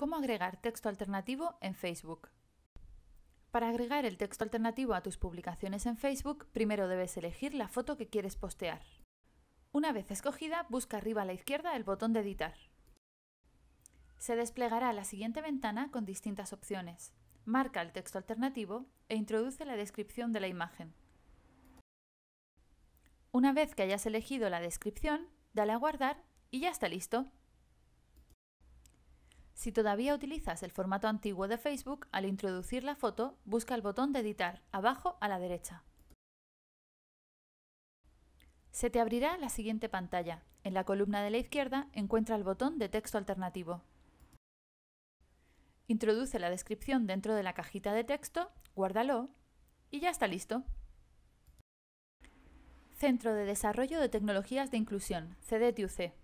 ¿Cómo agregar texto alternativo en Facebook? Para agregar el texto alternativo a tus publicaciones en Facebook, primero debes elegir la foto que quieres postear. Una vez escogida, busca arriba a la izquierda el botón de editar. Se desplegará la siguiente ventana con distintas opciones. Marca el texto alternativo e introduce la descripción de la imagen. Una vez que hayas elegido la descripción, dale a guardar y ya está listo. Si todavía utilizas el formato antiguo de Facebook, al introducir la foto, busca el botón de editar abajo a la derecha. Se te abrirá la siguiente pantalla. En la columna de la izquierda encuentra el botón de texto alternativo. Introduce la descripción dentro de la cajita de texto, guárdalo y ya está listo. Centro de Desarrollo de Tecnologías de Inclusión, CDTUC.